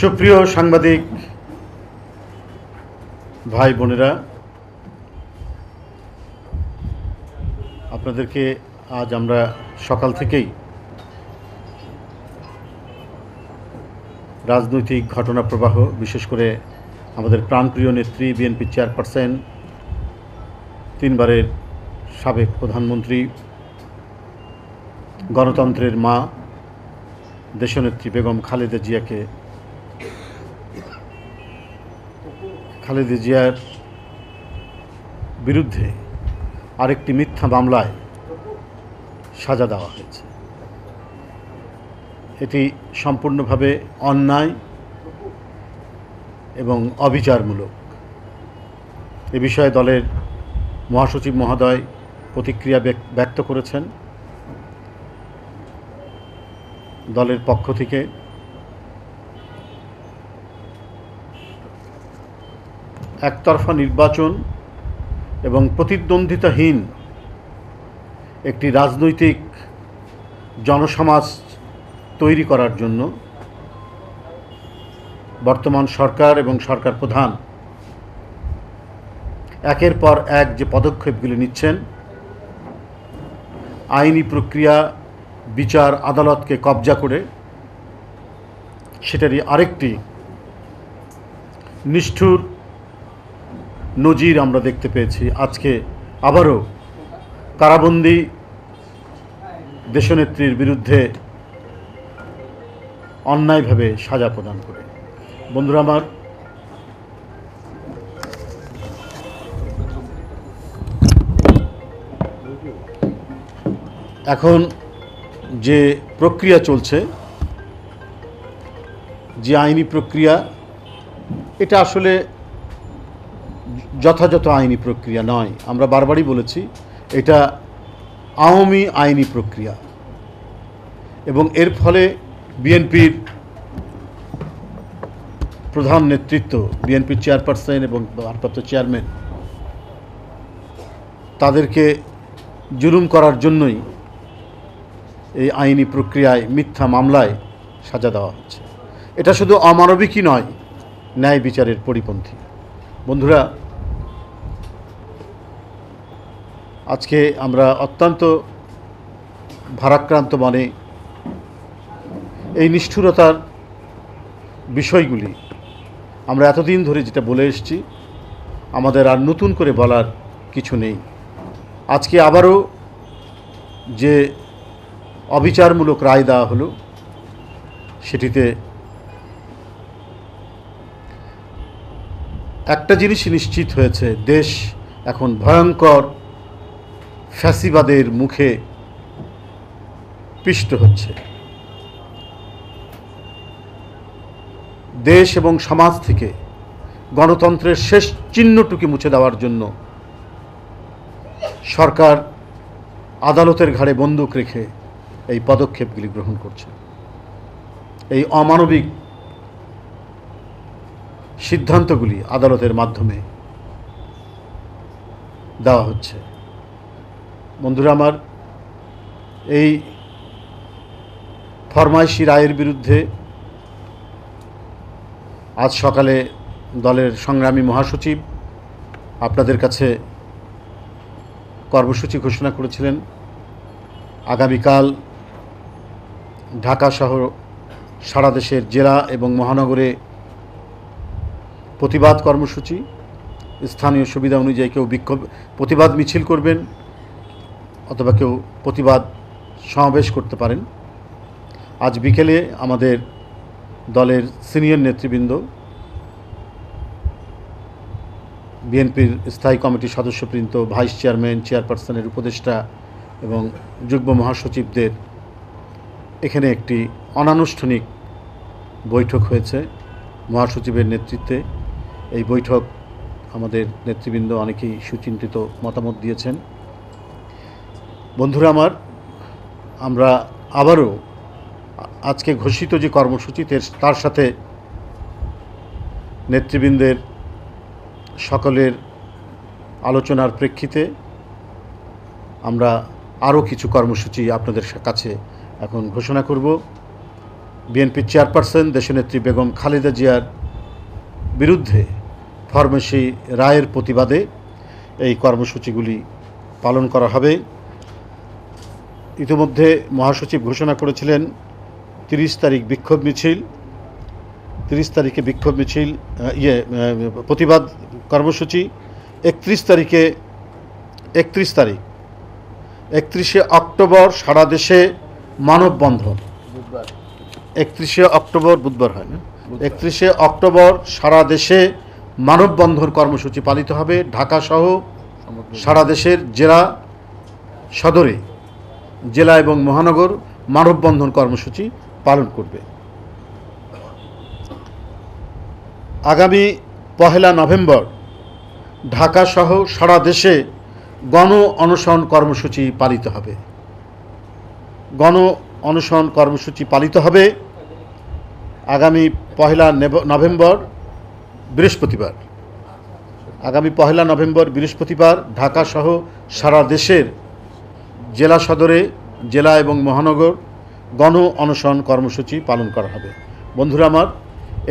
সুপ্রিয় সাংবাদিক ভাই বোনেরা আপনাদেরকে আজ আমরা সকাল থেকেই রাজনৈতিক ঘটনা প্রবাহ বিশেষ করে আমাদের প্রাণপ্রিয় নেত্রী বিএনপি চেয়ারপারসন তিনবারের সাবেক প্রধানমন্ত্রী গণতন্ত্রের মা দেশনেত্রী বেগম খালেদা জিয়াকে খালেদা জিয়ার বিরুদ্ধে আরেকটি মিথ্যা মামলায় সাজা দেওয়া হয়েছে এটি সম্পূর্ণভাবে অন্যায় এবং অবিচারমূলক এ বিষয়ে দলের মহাসচিব মহোদয় প্রতিক্রিয়া ব্যক্ত করেছেন দলের পক্ষ থেকে একতরফা নির্বাচন এবং প্রতিদ্বন্দ্বিতাহীন একটি রাজনৈতিক জনসমাজ তৈরি করার জন্য বর্তমান সরকার এবং সরকার প্রধান একের পর এক যে পদক্ষেপগুলি নিচ্ছেন আইনি প্রক্রিয়া বিচার আদালতকে কবজা করে সেটারই আরেকটি নিষ্ঠুর নজির আমরা দেখতে পেয়েছি আজকে আবারও কারাবন্দি দেশনেত্রীর বিরুদ্ধে অন্যায়ভাবে সাজা প্রদান করে বন্ধুরা আমার এখন যে প্রক্রিয়া চলছে যে আইনি প্রক্রিয়া এটা আসলে যথাযথ আইনি প্রক্রিয়া নয় আমরা বারবারই বলেছি এটা আওয়ামী আইনি প্রক্রিয়া এবং এর ফলে বিএনপির প্রধান নেতৃত্ব বিএনপির চেয়ারপারসন এবং ভারপ্রাপ্ত চেয়ারম্যান তাদেরকে জুলুম করার জন্যই এই আইনি প্রক্রিয়ায় মিথ্যা মামলায় সাজা দেওয়া হচ্ছে এটা শুধু অমানবিকই নয় ন্যায় বিচারের পরিপন্থী বন্ধুরা আজকে আমরা অত্যন্ত ভারাক্রান্ত মনে এই নিষ্ঠুরতার বিষয়গুলি আমরা এতদিন ধরে যেটা বলে এসছি আমাদের আর নতুন করে বলার কিছু নেই আজকে আবারও যে অবিচারমূলক রায় দেওয়া হলো সেটিতে একটা জিনিস নিশ্চিত হয়েছে দেশ এখন ভয়ঙ্কর ফ্যাসিবাদের মুখে পিষ্ট হচ্ছে দেশ এবং সমাজ থেকে গণতন্ত্রের শেষ চিহ্নটুকু মুছে দেওয়ার জন্য সরকার আদালতের ঘাড়ে বন্দুক রেখে এই পদক্ষেপগুলি গ্রহণ করছে এই অমানবিক সিদ্ধান্তগুলি আদালতের মাধ্যমে দেওয়া হচ্ছে বন্ধুরা আমার এই ফরমাইশি রায়ের বিরুদ্ধে আজ সকালে দলের সংগ্রামী মহাসচিব আপনাদের কাছে কর্মসূচি ঘোষণা করেছিলেন আগামীকাল ঢাকা শহর সারা দেশের জেলা এবং মহানগরে প্রতিবাদ কর্মসূচি স্থানীয় সুবিধা অনুযায়ী কেউ বিক্ষোভ প্রতিবাদ মিছিল করবেন অথবা কেউ প্রতিবাদ সমাবেশ করতে পারেন আজ বিকেলে আমাদের দলের সিনিয়র নেতৃবৃন্দ বিএনপির স্থায়ী কমিটির সদস্যবৃন্দ ভাইস চেয়ারম্যান চেয়ারপারসনের উপদেষ্টা এবং যুগ্ম মহাসচিবদের এখানে একটি অনানুষ্ঠানিক বৈঠক হয়েছে মহাসচিবের নেতৃত্বে এই বৈঠক আমাদের নেতৃবৃন্দ অনেকেই সুচিন্তিত মতামত দিয়েছেন বন্ধুরা আমার আমরা আবারও আজকে ঘোষিত যে কর্মসূচি তার সাথে নেতৃবৃন্দের সকলের আলোচনার প্রেক্ষিতে আমরা আরও কিছু কর্মসূচি আপনাদের কাছে এখন ঘোষণা করব বিএনপি চেয়ারপারসন দেশনেত্রী বেগম খালেদা জিয়ার বিরুদ্ধে ফর্মেসি রায়ের প্রতিবাদে এই কর্মসূচিগুলি পালন করা হবে ইতিমধ্যে মহাসচিব ঘোষণা করেছিলেন তিরিশ তারিখ বিক্ষোভ মিছিল তিরিশ তারিখে বিক্ষোভ মিছিল ইয়ে প্রতিবাদ কর্মসূচি একত্রিশ তারিখে একত্রিশ তারিখ একত্রিশে অক্টোবর সারা দেশে মানববন্ধন একত্রিশে অক্টোবর বুধবার হয় না একত্রিশে অক্টোবর সারা দেশে মানববন্ধন কর্মসূচি পালিত হবে ঢাকাসহ সারা দেশের জেলা সদরে জেলা এবং মহানগর মানববন্ধন কর্মসূচি পালন করবে আগামী পহেলা নভেম্বর ঢাকাসহ সারা দেশে গণ অনশন কর্মসূচি পালিত হবে গণ অনশন কর্মসূচি পালিত হবে আগামী পহেলা নভেম্বর বৃহস্পতিবার আগামী পহেলা নভেম্বর বৃহস্পতিবার ঢাকাসহ সারা দেশের জেলা সদরে জেলা এবং মহানগর গণ অনশন কর্মসূচি পালন করা হবে বন্ধুরা আমার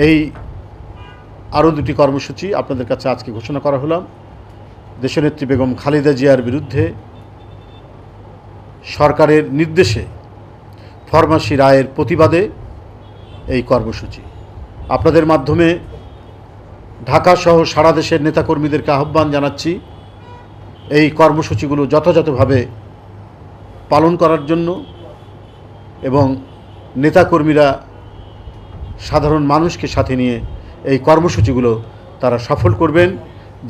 এই আরও দুটি কর্মসূচি আপনাদের কাছে আজকে ঘোষণা করা হলাম দেশনেত্রী বেগম খালেদা জিয়ার বিরুদ্ধে সরকারের নির্দেশে ফরমাসি রায়ের প্রতিবাদে এই কর্মসূচি আপনাদের মাধ্যমে ঢাকাসহ সারা দেশের নেতাকর্মীদেরকে আহ্বান জানাচ্ছি এই কর্মসূচিগুলো যথাযথভাবে পালন করার জন্য এবং নেতাকর্মীরা সাধারণ মানুষকে সাথে নিয়ে এই কর্মসূচিগুলো তারা সফল করবেন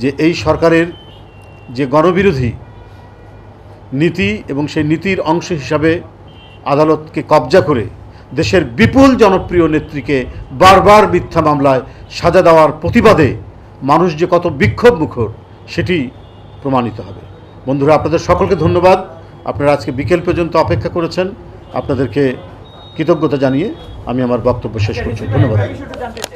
যে এই সরকারের যে গণবিরোধী নীতি এবং সেই নীতির অংশ হিসাবে আদালতকে কবজা করে দেশের বিপুল জনপ্রিয় নেত্রীকে বারবার মিথ্যা মামলায় সাজা দেওয়ার প্রতিবাদে মানুষ যে কত বিক্ষোভ মুখর সেটি প্রমাণিত হবে বন্ধুরা আপনাদের সকলকে ধন্যবাদ আপনারা আজকে বিকেল পর্যন্ত অপেক্ষা করেছেন আপনাদেরকে কৃতজ্ঞতা জানিয়ে আমি আমার বক্তব্য শেষ করছি ধন্যবাদ